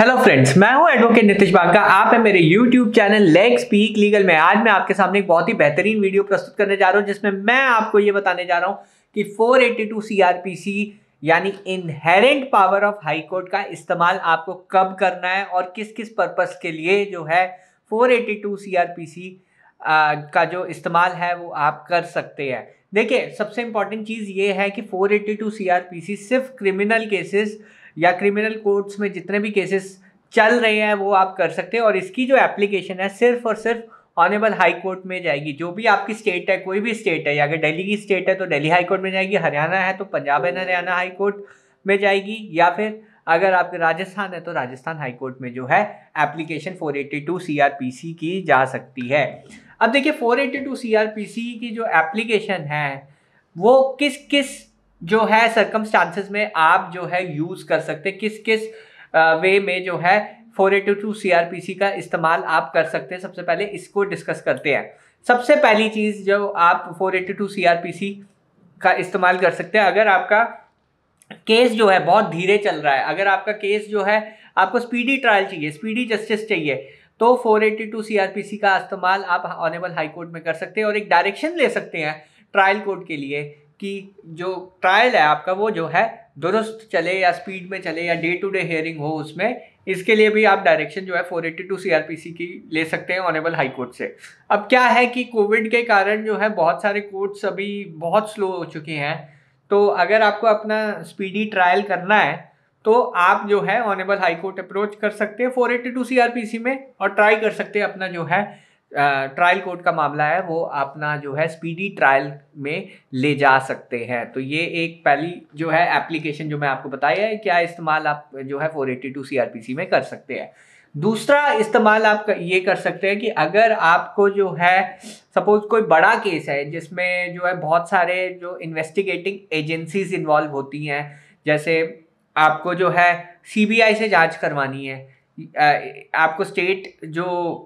hello friends मैं हूं advocate Nitish Banka आप है मेरे YouTube channel leg speak legal में आज मैं आपके सामने एक बहुत ही बेहतरीन वीडियो प्रस्तुत करने जा रहा हूं जिसमें मैं आपको ये बताने जा रहा हूं कि 482 टू यानी inherent power of high court का इस्तेमाल आपको कब करना है और किस किस पर्पज़ के लिए जो है फोर सीआरपीसी का जो इस्तेमाल है वो आप कर सकते हैं देखिए सबसे इम्पॉर्टेंट चीज़ ये है कि 482 सीआरपीसी सिर्फ क्रिमिनल केसेस या क्रिमिनल कोर्ट्स में जितने भी केसेस चल रहे हैं वो आप कर सकते हैं और इसकी जो एप्लीकेशन है सिर्फ और सिर्फ ऑनेबल हाई कोर्ट में जाएगी जो भी आपकी स्टेट है कोई भी स्टेट है या अगर दिल्ली की स्टेट है तो दिल्ली हाई कोर्ट में जाएगी हरियाणा है तो Punjab and Haryana high court में जाएगी या फिर अगर आपके राजस्थान है तो राजस्थान हाई कोर्ट में जो है एप्लीकेशन 482 एट्टी की जा सकती है अब देखिए 482 एट्टी की जो एप्लीकेशन है वो किस किस जो है सर्कमस्टांसेस में आप जो है यूज़ कर सकते किस किस वे में जो है four eight two C R P C का इस्तेमाल आप कर सकते हैं सबसे पहले इसको डिस्कस करते हैं सबसे पहली चीज़ जो आप four eight two C R P C का इस्तेमाल कर सकते हैं अगर आपका केस जो है बहुत धीरे चल रहा है अगर आपका केस जो है आपको स्पीडी ट्रायल चाहिए स्पीडी जस्टिस चाहिए तो 482 टू का इस्तेमाल आप ऑनेबल हाई कोर्ट में कर सकते हैं और एक डायरेक्शन ले सकते हैं ट्रायल कोर्ट के लिए कि जो ट्रायल है आपका वो जो है दुरुस्त चले या स्पीड में चले या डे टू डे हेयरिंग हो उसमें इसके लिए भी आप डायरेक्शन जो है 482 सी की ले सकते हैं ऑनेबल हाई कोर्ट से अब क्या है कि कोविड के कारण जो है बहुत सारे कोर्ट्स अभी बहुत स्लो हो चुके हैं तो अगर आपको अपना स्पीडी ट्रायल करना है तो आप जो है ऑनेबल हाई कोर्ट अप्रोच कर सकते हैं 482 सीआरपीसी में और ट्राई कर सकते हैं अपना जो है ट्रायल कोर्ट का मामला है वो अपना जो है स्पीडी ट्रायल में ले जा सकते हैं तो ये एक पहली जो है एप्लीकेशन जो मैं आपको बताया है क्या इस्तेमाल आप जो है फोर एटी टू सी में कर सकते हैं दूसरा इस्तेमाल आप ये कर सकते हैं कि अगर आपको जो है सपोज कोई बड़ा केस है जिसमें जो है बहुत सारे जो इन्वेस्टिगेटिंग एजेंसीज इन्वॉल्व होती हैं जैसे आपको जो है सीबीआई से जांच करवानी है आपको स्टेट जो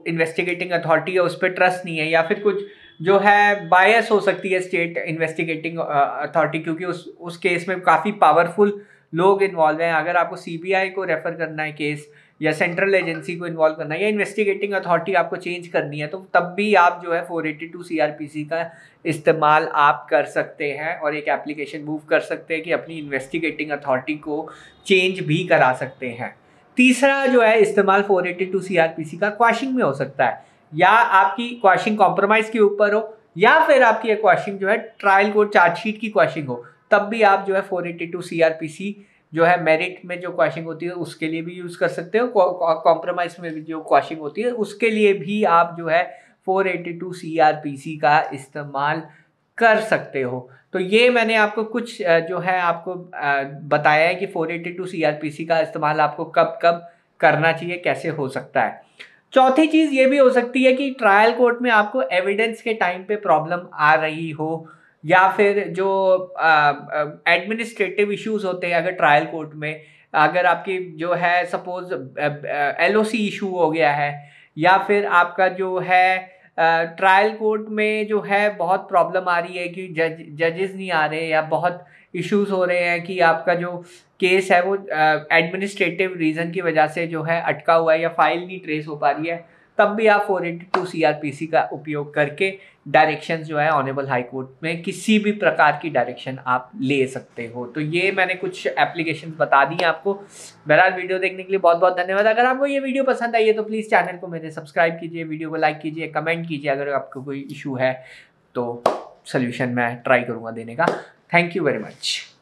इन्वेस्टिगेटिंग अथॉरिटी है उस पर ट्रस्ट नहीं है या फिर कुछ जो है बायस हो सकती है स्टेट इन्वेस्टिगेटिंग अथॉरिटी क्योंकि उस उस केस में काफ़ी पावरफुल लोग इन्वॉल्व हैं अगर आपको सीबीआई को रेफ़र करना है केस या सेंट्रल एजेंसी को इन्वॉल्व करना है या इन्वेस्टिगेटिंग अथॉरिटी आपको चेंज करनी है तो तब भी आप जो है four eighty two C R P C का इस्तेमाल आप कर सकते हैं और एक एप्लीकेशन मूव कर सकते हैं कि अपनी इन्वेस्टिगेटिंग अथॉरिटी को चेंज भी करा सकते हैं तीसरा जो है इस्तेमाल 482 सी का क्वाशिंग में हो सकता है या आपकी क्वाशिंग कॉम्प्रोमाइज़ के ऊपर हो या फिर आपकी ये क्वाशिंग जो है ट्रायल कोर्ट चार्जशीट की क्वाशिंग हो तब भी आप जो है 482 सी जो है मेरिट में जो क्वाशिंग होती है उसके लिए भी यूज़ कर सकते हो कॉम्प्रोमाइज़ में भी जो क्वाशिंग होती है उसके लिए भी आप जो है 482 सी का इस्तेमाल कर सकते हो तो ये मैंने आपको कुछ जो है आपको बताया है कि 482 सीआरपीसी का इस्तेमाल आपको कब कब करना चाहिए कैसे हो सकता है चौथी चीज़ ये भी हो सकती है कि ट्रायल कोर्ट में आपको एविडेंस के टाइम पे प्रॉब्लम आ रही हो या फिर जो एडमिनिस्ट्रेटिव इश्यूज होते हैं अगर ट्रायल कोर्ट में अगर आपकी जो है सपोज एल इशू हो गया है या फिर आपका जो है ट्रायल कोर्ट में जो है बहुत प्रॉब्लम आ रही है कि जज जजेस नहीं आ रहे या बहुत इश्यूज हो रहे हैं कि आपका जो केस है वो एडमिनिस्ट्रेटिव रीज़न की वजह से जो है अटका हुआ है या फाइल नहीं ट्रेस हो पा रही है तब भी आप four eighty two C R P C का उपयोग करके डायरेक्शन जो है ऑनेबल हाई कोर्ट में किसी भी प्रकार की डायरेक्शन आप ले सकते हो तो ये मैंने कुछ एप्लीकेशन बता दी हैं आपको बहरहाल वीडियो देखने के लिए बहुत बहुत धन्यवाद अगर आपको ये वीडियो पसंद आई है तो प्लीज़ चैनल को मेरे सब्सक्राइब कीजिए वीडियो को लाइक कीजिए कमेंट कीजिए अगर आपको कोई इशू है तो सोल्यूशन मैं ट्राई करूँगा देने का थैंक यू वेरी मच